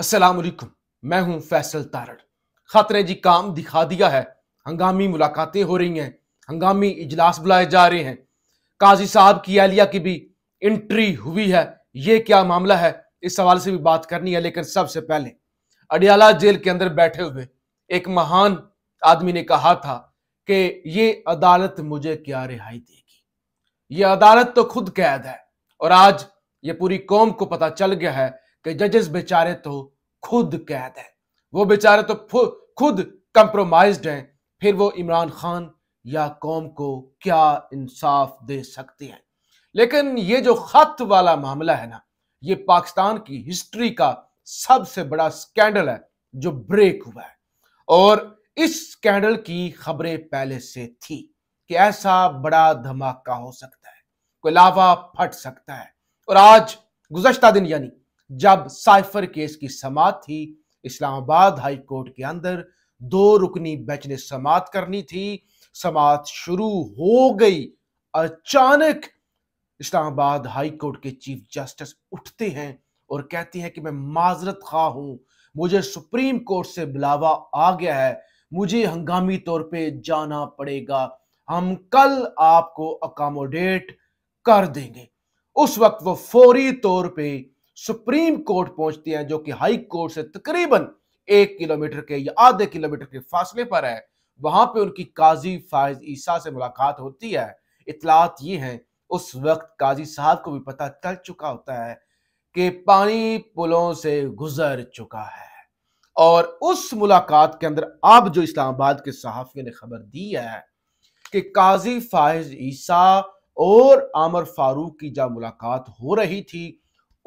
असलकुम मैं हूं फैसल तारड़ खतरे जी काम दिखा दिया है हंगामी मुलाकातें हो रही हैं हंगामी इजलास बुलाए जा रहे हैं काजी साहब की एहलिया की भी इंट्री हुई है ये क्या मामला है इस सवाल से भी बात करनी है लेकिन सबसे पहले अडियाला जेल के अंदर बैठे हुए एक महान आदमी ने कहा था कि ये अदालत मुझे क्या रिहाई देगी ये अदालत तो खुद कैद है और आज ये पूरी कौम को पता चल गया है कि जजेस बेचारे तो खुद कैद हैं वो बेचारे तो खुद कंप्रोमाइज हैं फिर वो इमरान खान या कौम को क्या इंसाफ दे सकते हैं लेकिन ये जो खत वाला मामला है ना ये पाकिस्तान की हिस्ट्री का सबसे बड़ा स्कैंडल है जो ब्रेक हुआ है और इस स्कैंडल की खबरें पहले से थी कि ऐसा बड़ा धमाका हो सकता है कोई लावा फट सकता है और आज गुजश्ता दिन यानी जब साइफर केस की समात थी इस्लामाबाद हाई कोर्ट के अंदर दो रुकनी बेंच ने समात करनी थी समाप्त शुरू हो गई अचानक इस्लामाबाद हाई कोर्ट के चीफ जस्टिस उठते हैं और कहती हैं कि मैं माजरत खा हूं मुझे सुप्रीम कोर्ट से बुलावा आ गया है मुझे हंगामी तौर पे जाना पड़ेगा हम कल आपको अकामोडेट कर देंगे उस वक्त वो फौरी तौर पे सुप्रीम कोर्ट पहुंचती है जो कि हाई कोर्ट से तकरीबन एक किलोमीटर के या आधे किलोमीटर के फासले पर है वहां पे उनकी काजी फायज ईसा से मुलाकात होती है इतलात ये हैं उस वक्त काजी साहब को भी पता चल चुका होता है कि पानी पुलों से गुजर चुका है और उस मुलाकात के अंदर अब जो इस्लामाबाद के सहाफियों ने खबर दी है कि काजी फायज ईसा और आमर फारूक की जब मुलाकात हो रही थी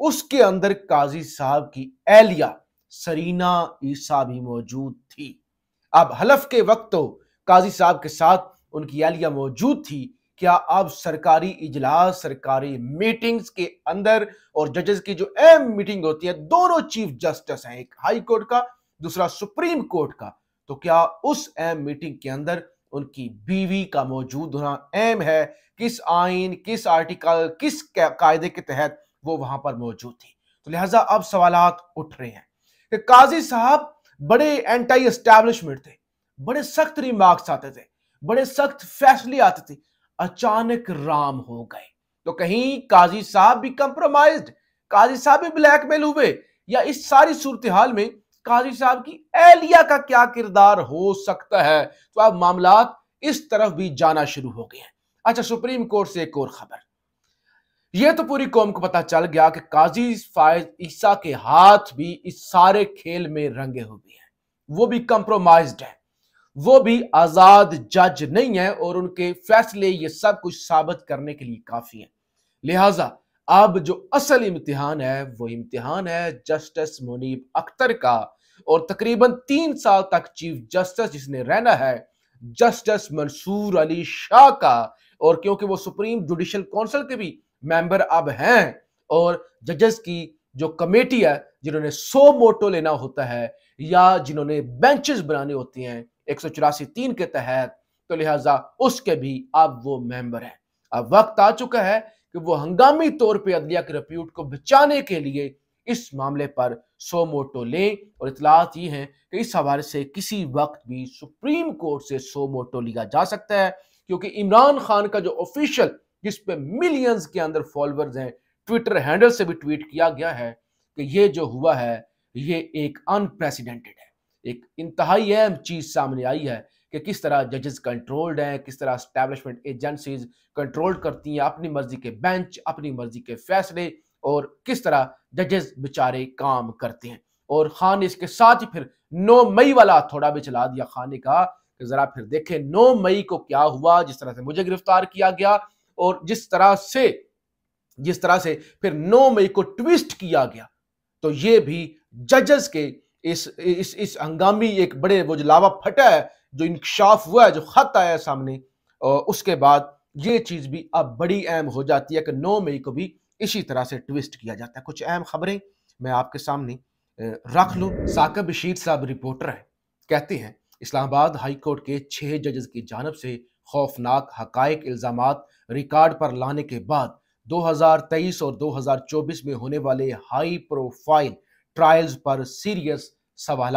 उसके अंदर काजी साहब की एहलिया सरीना ईसा भी मौजूद थी अब हलफ के वक्त तो काजी साहब के साथ उनकी एहलिया मौजूद थी क्या अब सरकारी इजलास सरकारी मीटिंग्स के अंदर और जजेस की जो अहम मीटिंग होती है दोनों चीफ जस्टिस हैं एक हाई कोर्ट का दूसरा सुप्रीम कोर्ट का तो क्या उस अहम मीटिंग के अंदर उनकी बीवी का मौजूद होना अहम है किस आइन किस आर्टिकल किस कायदे के तहत वो वहां पर मौजूद थी तो लिहाजा अब सवाल उठ रहे हैं कि काजी साहब बड़े एंटी एस्टेब्लिशमेंट थे बड़े सख्त रिमार्क्स आते थे बड़े सख्त फैसले आते थे अचानक राम हो गए तो कहीं काजी साहब भी कंप्रोमाइज काजी साहब भी ब्लैकमेल हुए या इस सारी सूरत हाल में काजी साहब की एहलिया का क्या किरदार हो सकता है तो अब मामला इस तरफ भी जाना शुरू हो गए अच्छा सुप्रीम कोर्ट से एक और खबर यह तो पूरी कौम को पता चल गया कि काजी फायज ईसा के हाथ भी इस सारे खेल में रंगे हुए हैं वो भी कंप्रोमाइज है वो भी आजाद जज नहीं है और उनके फैसले ये सब कुछ साबित करने के लिए काफी है लिहाजा अब जो असल इम्तिहान है वो इम्तिहान है जस्टिस मुनीब अख्तर का और तकरीबन तीन साल तक चीफ जस्टिस जिसने रहना है जस्टिस मंसूर अली शाह का और क्योंकि वो सुप्रीम जुडिशल काउंसिल के भी मेंबर अब हैं और जजेस की जो कमेटी है जिन्होंने सो मोटो लेना होता है या जिन्होंने बेंचेस बनाने होती हैं एक सौ चौरासी तीन के तहत तो लिहाजा उसके भी अब वो मेंबर हैं अब वक्त आ चुका है कि वो हंगामी तौर पर अदलिया के रिप्यूट को बचाने के लिए इस मामले पर सो मोटो लें और इतलात ये हैं कि इस हवाले से किसी वक्त भी सुप्रीम कोर्ट से सो मोटो लिया जा सकता है क्योंकि इमरान खान का जो ऑफिशियल जिस पे मिलियंस के अंदर फॉलोअर्स हैं ट्विटर हैंडल से भी ट्वीट किया गया है कि ये जो हुआ है ये एक अनप्रेसिडेंटेड है एक इंतहाई अहम चीज़ सामने आई है कि किस तरह जजेस कंट्रोल्ड हैं किस तरह स्टैब्लिशमेंट एजेंसीज कंट्रोल करती हैं अपनी मर्जी के बेंच अपनी मर्जी के फैसले और किस तरह जजेस बेचारे काम करते हैं और खान ने इसके साथ ही फिर 9 मई वाला थोड़ा भी चला दिया खान ने कहा कि जरा फिर देखें 9 मई को क्या हुआ जिस तरह से मुझे गिरफ्तार किया गया और जिस तरह से जिस तरह से फिर नौ मई को ट्विस्ट किया गया तो ये भी जजेस के इस इस इस हंगामी एक बड़े वो जो लावा फटा है जो इंकशाफ हुआ है जो खत आया सामने और उसके बाद ये चीज़ भी अब बड़ी अहम हो जाती है कि नौ मई को भी इसी तरह से ट्विस्ट किया जाता है कुछ अहम खबरें मैं आपके सामने रख लूँ साकब बशीर साहब रिपोर्टर हैं कहते हैं इस्लामाबाद हाईकोर्ट के छः जजेस की जानब से खौफनाक हकायक इल्ज़ाम रिकॉर्ड पर लाने के बाद 2023 और 2024 में होने वाले हाई प्रोफाइल ट्रायल्स पर सीरियस सवाल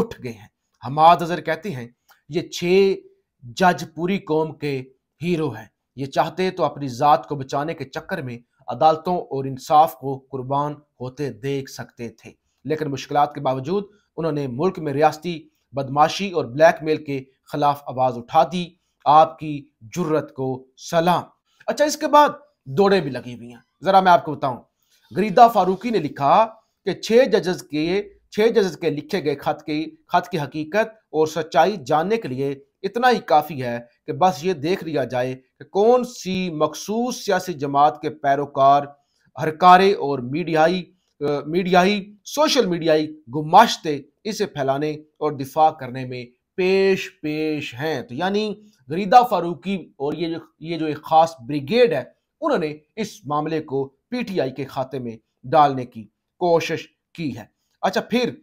उठ गए हैं हमाद अजहर कहते हैं ये छह जज पूरी कौम के हीरो हैं ये चाहते तो अपनी ज़ात को बचाने के चक्कर में अदालतों और इंसाफ को कुर्बान होते देख सकते थे लेकिन मुश्किल के बावजूद उन्होंने मुल्क में रियासती बदमाशी और ब्लैक मेल के खिलाफ आवाज़ उठा दी आपकी जुर्रत को सलाम अच्छा इसके बाद दौड़े भी लगी हुई हैं जरा मैं आपको बताऊं गरीदा फारूकी ने लिखा कि छह जजेस के छह जजेस के लिखे गए खत की खत की हकीकत और सच्चाई जानने के लिए इतना ही काफ़ी है कि बस ये देख लिया जाए कि कौन सी मखसूस सियासी जमात के पैरोकार हरकारे और मीडियाई मीडियाई सोशल मीडियाई गुमाशते इसे फैलाने और दिफा करने में पेश पेश हैं तो यानी गरीदा फारूकी और ये जो ये जो एक ख़ास ब्रिगेड है उन्होंने इस मामले को पीटीआई के खाते में डालने की कोशिश की है अच्छा फिर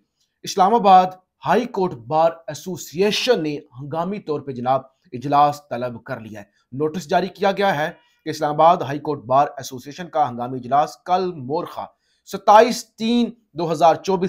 Islamabad high court bar association ने हंगामी तौर पर जनाब इजलास तलब कर लिया है नोटिस जारी किया गया है कि Islamabad high court bar association का हंगामी इजलास कल मोरखा सत्ताईस तीन दो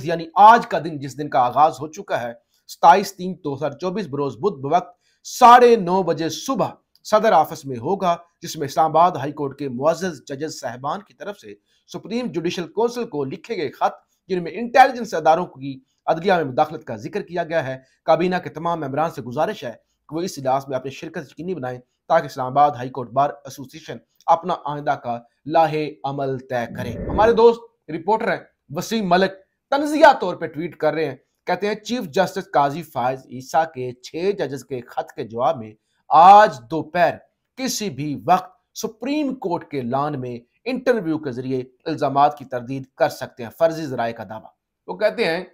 यानी आज का दिन जिस दिन का आगाज हो चुका है सताईस तीन दो हजार चौबीस बरोज बुध वक्त साढ़े नौ बजे सुबह सदर ऑफिस में होगा जिसमें इस्लामाबाद हाईकोर्ट के मुआज जजेस साहबान की तरफ से सुप्रीम जुडिशल कौंसिल को लिखे गए खत जिनमें इंटेलिजेंस अदारों की अदलिया में मुदाखलत का जिक्र किया गया है काबीना के तमाम मेम्बरान से गुजारिश है कि वो इस इजलास में अपनी शिरकत यकीनी बनाएं ताकि इस्लामाबाद हाईकोर्ट बार एसोसिएशन अपना आइंदा का लाहे अमल तय करें हमारे दोस्त रिपोर्टर हैं वसीम मलिक तनजिया तौर पर ट्वीट कर रहे हैं कहते हैं चीफ जस्टिस काजी फायज ईसा के छह जजेस के खत के जवाब में आज दोपहर किसी भी वक्त सुप्रीम कोर्ट के लान में इंटरव्यू के जरिए इल्जाम की तरदीद कर सकते हैं फर्जी जराए का दावा वो कहते हैं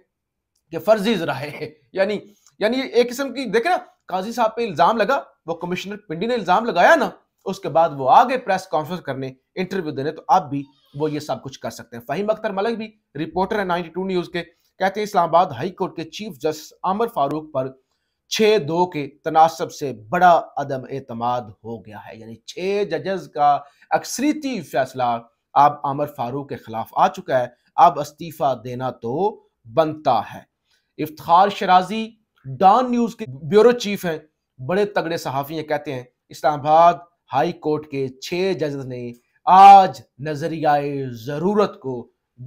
कि फर्जी जराए यानी यानी एक किस्म की देखे ना काजी साहब पे इल्जाम लगा वो कमिश्नर पिंडी ने इल्जाम लगाया ना उसके बाद वो आगे प्रेस कॉन्फ्रेंस करने इंटरव्यू देने तो अब भी वो ये सब कुछ कर सकते हैं फहीम अख्तर मलिक भी रिपोर्टर है 92 न्यूज के कहते हैं इस्लामाबाद हाईकोर्ट के चीफ जस्टिस अमर फारूक पर छः दो के तनासब से बड़ा अदम एतमाद हो गया है यानी छः जजेस का अक्सरीती फैसला अब अमर फारूक के खिलाफ आ चुका है अब इस्तीफा देना तो बनता है इफ्तार शराजी डॉन न्यूज़ के ब्यूरो चीफ हैं बड़े तगड़े सहाफ़ी हैं कहते हैं इस्लामाबाद हाई कोर्ट के छः जज ने आज नजरियाए ज़रूरत को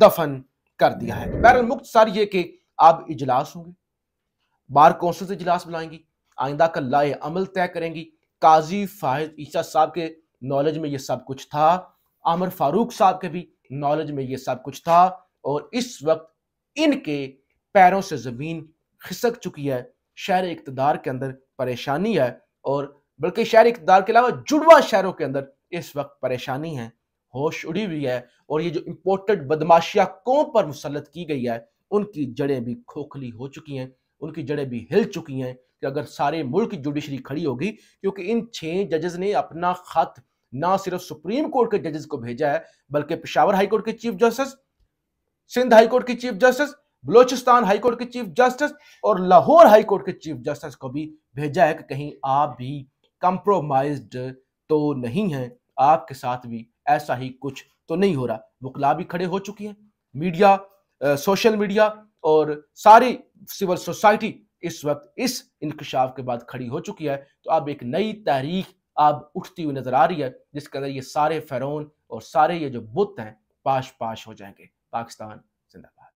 दफन कर दिया है बहरल मुक्त सर ये कि अब इजलास होंगे बार कौंसिल से इजलास बुलाएंगी आइंदा का लाए अमल तय करेंगी काजी फाहिद ईसा साहब के नॉलेज में ये सब कुछ था आमर फारूक साहब के भी नॉलेज में ये सब कुछ था और इस वक्त इनके पैरों से ज़मीन खिसक चुकी है शहर इकतदार के अंदर परेशानी है और बल्कि शहर इकतदार के अलावा जुड़वा शहरों के अंदर इस वक्त परेशानी है होश उड़ी हुई है और ये जो इम्पोर्टेड बदमाशिया कौम पर मुसलत की गई है उनकी जड़ें भी खोखली हो चुकी हैं उनकी जड़ें भी हिल चुकी हैं कि अगर सारे मुल्क की जुडिशरी खड़ी होगी क्योंकि इन छः जजेस ने अपना खत ना सिर्फ सुप्रीम कोर्ट के जजेस को भेजा है बल्कि पिशावर हाईकोर्ट के चीफ जस्टिस सिंध हाईकोर्ट के चीफ जस्टिस बलोचिस्तान हाईकोर्ट के चीफ जस्टिस और लाहौर हाईकोर्ट के चीफ जस्टिस को भी भेजा है कि कहीं आप भी कंप्रोमाइज्ड तो नहीं हैं आपके साथ भी ऐसा ही कुछ तो नहीं हो रहा वकला भी खड़े हो चुकी है मीडिया सोशल मीडिया और सारी सिविल सोसाइटी इस वक्त इस इंकशाफ के बाद खड़ी हो चुकी है तो अब एक नई तारीख अब उठती हुई नजर आ रही है जिसके अंदर ये सारे फेरोन और सारे ये जो बुत हैं पाश पाश हो जाएंगे पाकिस्तान